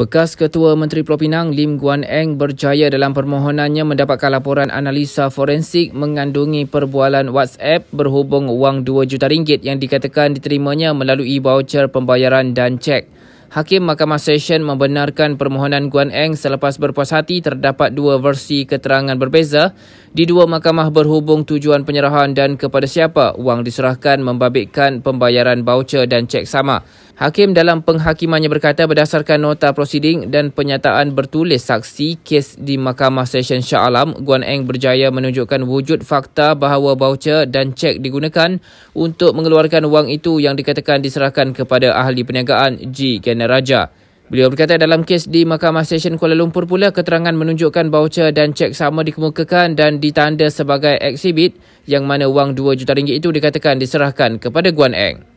Bekas Ketua Menteri Pulau Pinang Lim Guan Eng berjaya dalam permohonannya mendapatkan laporan analisa forensik mengandungi perbualan WhatsApp berhubung wang 2 juta ringgit yang dikatakan diterimanya melalui baucer pembayaran dan cek. Hakim Mahkamah Session membenarkan permohonan Guan Eng selepas berpuas hati terdapat dua versi keterangan berbeza di dua mahkamah berhubung tujuan penyerahan dan kepada siapa wang diserahkan membabitkan pembayaran baucer dan cek sama. Hakim dalam penghakimannya berkata berdasarkan nota prosiding dan penyataan bertulis saksi kes di Mahkamah Session Shah Alam, Guan Eng berjaya menunjukkan wujud fakta bahawa baucer dan cek digunakan untuk mengeluarkan wang itu yang dikatakan diserahkan kepada ahli perniagaan G. Gen Sabrina Raja. Beliau berkata dalam kes di Mahkamah Stesen Kuala Lumpur pula keterangan menunjukkan baucer dan cek sama dikemukakan dan ditanda sebagai eksibit yang mana wang RM2 juta ringgit itu dikatakan diserahkan kepada Guan Eng.